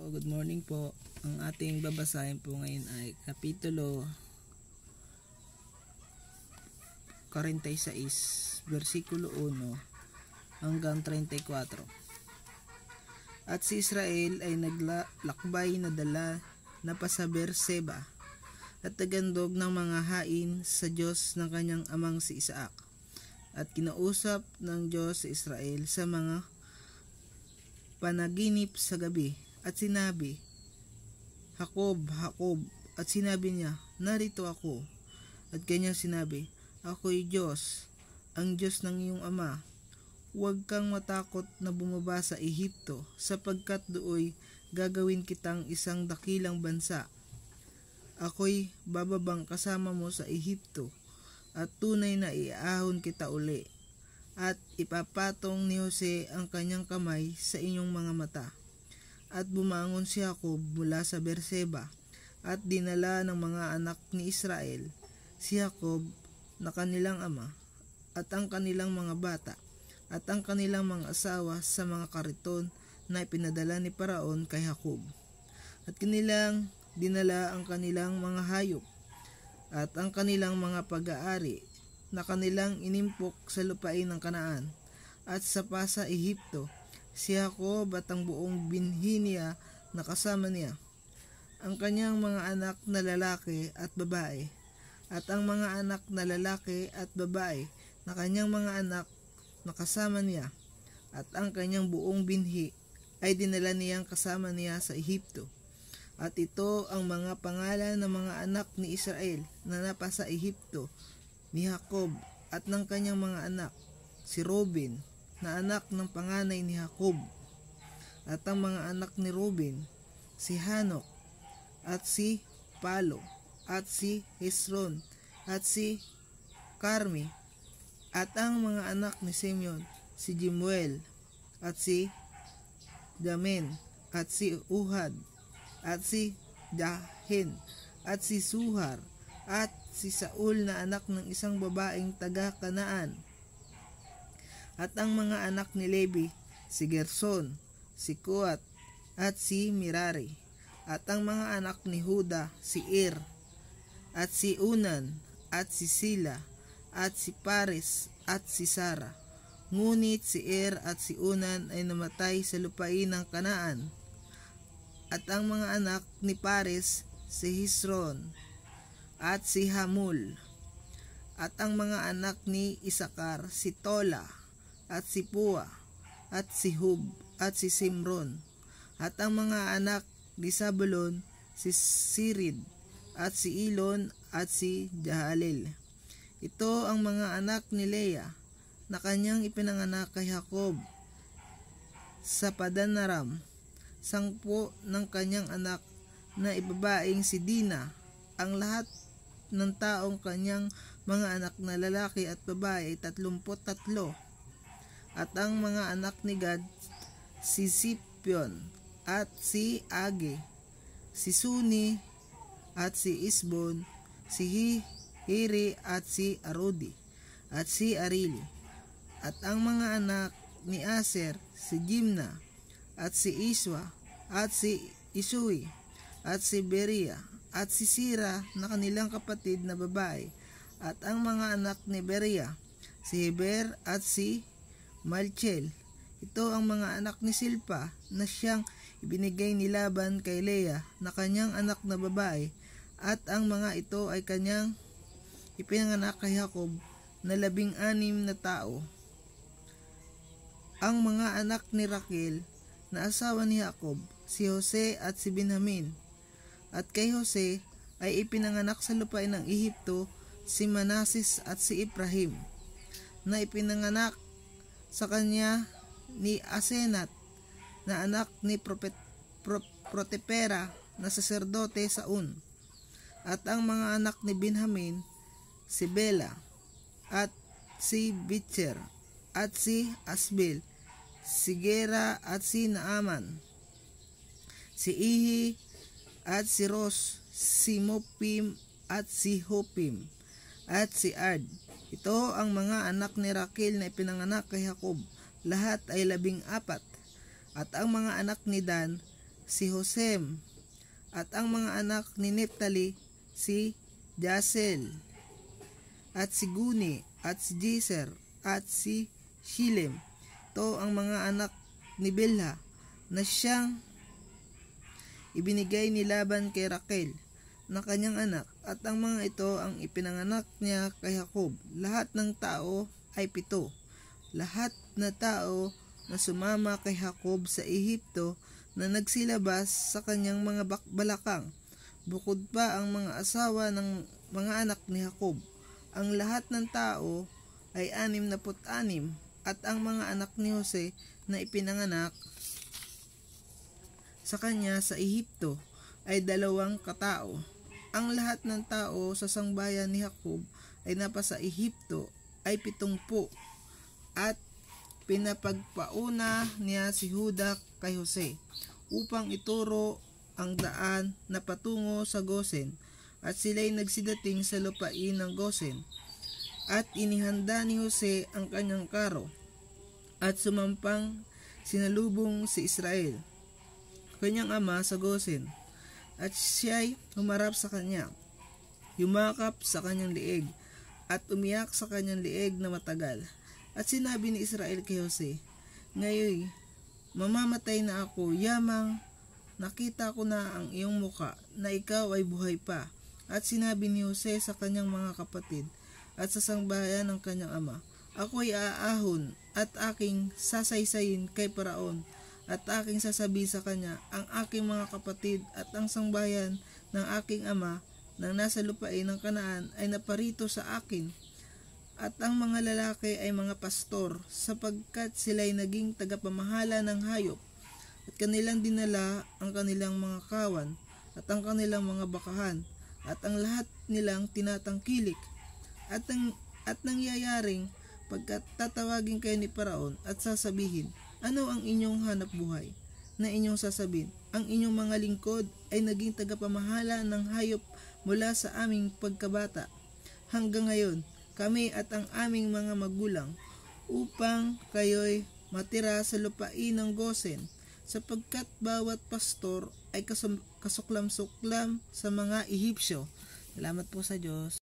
So, good morning po. Ang ating babasahin po ngayon ay Kapitulo 46, versikulo 1 hanggang 34. At si Israel ay naglakbay na dala na pasaber Seba at tagandog ng mga hain sa Diyos ng kanyang amang si Isaac. At kinausap ng Diyos si Israel sa mga panaginip sa gabi at sinabi, Hakob, Hakob, at sinabi niya, narito ako. At kanyang sinabi, ako'y Diyos, ang Diyos ng iyong ama. Huwag kang matakot na bumaba sa Ehipto, sapagkat dooy gagawin kitang isang dakilang bansa. Ako'y bababang kasama mo sa Ehipto, at tunay na iaahon kita uli. At ipapatong ni Jose ang kanyang kamay sa inyong mga mata. At bumangon si Jacob mula sa Berseba at dinala ng mga anak ni Israel si Jacob na kanilang ama at ang kanilang mga bata at ang kanilang mga asawa sa mga kariton na ipinadala ni Paraon kay Jacob. At kanilang dinala ang kanilang mga hayop at ang kanilang mga pag-aari na kanilang inimpok sa lupain ng Kanaan at sa pasa Ehipto si Jacob at ang buong binhi niya na kasama niya, ang kanyang mga anak na lalaki at babae, at ang mga anak na lalaki at babae na kanyang mga anak na kasama niya, at ang kanyang buong binhi ay dinala niyang kasama niya sa Ehipto. At ito ang mga pangalan ng mga anak ni Israel na napasa Ehipto ni Jacob at ng kanyang mga anak, si Robin, na anak ng panganay ni Jacob at ang mga anak ni Ruben, si Hanok at si Palo at si Hezron at si Carmi at ang mga anak ni Simeon, si Jimuel at si Damen at si Uhad at si Dahin at si Suhar at si Saul na anak ng isang babaeng taga Kanaan at ang mga anak ni Levi, si Gerson, si Kuat, at si Mirari. At ang mga anak ni Huda, si Ir, at si Unan, at si Sila, at si Paris, at si Sara. Ngunit si Ir at si Unan ay namatay sa lupain ng Kanaan. At ang mga anak ni Paris, si Hisron, at si Hamul. At ang mga anak ni Isakar, si Tola, at si Pua, at si Hub, at si Simron, at ang mga anak ni Sabulon, si Sirid, at si Ilon, at si Jahalil Ito ang mga anak ni Leah na kanyang ipinanganak kay Jacob sa Padanaram, sangpo ng kanyang anak na ibabaeng si Dina, ang lahat ng taong kanyang mga anak na lalaki at babae ay 33 at ang mga anak ni Gad, si Sipion at si Age, si Suni at si Isbon, si Hiri at si Arodi at si Arili. At ang mga anak ni Aser, si Jimna at si Iswa at si Isui at si Beria at si Sira na kanilang kapatid na babae at ang mga anak ni Beria, si Heber at si Malchel. Ito ang mga anak ni Silpa na siyang ibinigay ni Laban kay Lea na kanyang anak na babae at ang mga ito ay kanyang ipinanganak kay Jacob na labing anim na tao. Ang mga anak ni Raquel na asawa ni Jacob, si Jose at si Benjamin. At kay Jose ay ipinanganak sa lupain ng Ehipto si Manasis at si Ibrahim na ipinanganak sa kanya ni Asenat na anak ni Propet, Pro, Protepera na saserdote sa Un at ang mga anak ni Benjamin si Bela at si Bitcher at si Asbel si Gera at si Naaman si Ihi at si Ros si Mopim at si Hopim at si Ard ito ang mga anak ni Raquel na ipinanganak kay Jacob. Lahat ay labing apat. At ang mga anak ni Dan, si Hosem. At ang mga anak ni Nephtali, si Jasel. At si Guni, at si Jeser, at si Shilem. Ito ang mga anak ni Bilha na siyang ibinigay ni Laban kay Raquel na kanyang anak at ang mga ito ang ipinanganak niya kay Jacob. Lahat ng tao ay pito. Lahat na tao na sumama kay Jacob sa Ehipto na nagsilabas sa kanyang mga balakang. Bukod pa ang mga asawa ng mga anak ni Jacob. Ang lahat ng tao ay anim na put-anim at ang mga anak ni Jose na ipinanganak sa kanya sa Ehipto ay dalawang katao ang lahat ng tao sa sangbayan ni Jacob ay napasa Ehipto ay pitungpo at pinapagpauna niya si Huda kay Jose upang ituro ang daan na patungo sa Gosen at sila'y nagsidating sa lupain ng Gosen at inihanda ni Jose ang kanyang karo at sumampang sinalubong si Israel kanyang ama sa Gosen at siya'y humarap sa kanya. Yumakap sa kanyang liig at umiyak sa kanyang liig na matagal. At sinabi ni Israel kay Jose, Ngayon, mamamatay na ako, yamang nakita ko na ang iyong muka na ikaw ay buhay pa. At sinabi ni Jose sa kanyang mga kapatid at sa sangbayan ng kanyang ama, Ako ay aahon at aking sasaysayin kay paraon at aking sasabi sa kanya, ang aking mga kapatid at ang sangbayan ng aking ama nang nasa lupain ng kanaan ay naparito sa akin. At ang mga lalaki ay mga pastor sapagkat sila ay naging tagapamahala ng hayop at kanilang dinala ang kanilang mga kawan at ang kanilang mga bakahan at ang lahat nilang tinatangkilik at ang at nangyayaring pagkat tatawagin kayo ni Paraon at sasabihin, ano ang inyong hanap buhay? Na inyong sasabihin, ang inyong mga lingkod ay naging tagapamahala ng hayop mula sa aming pagkabata. Hanggang ngayon, kami at ang aming mga magulang upang kayo'y matira sa lupain ng Gosen sapagkat bawat pastor ay kasuklam-suklam sa mga Ehipsyo. Salamat po sa Diyos.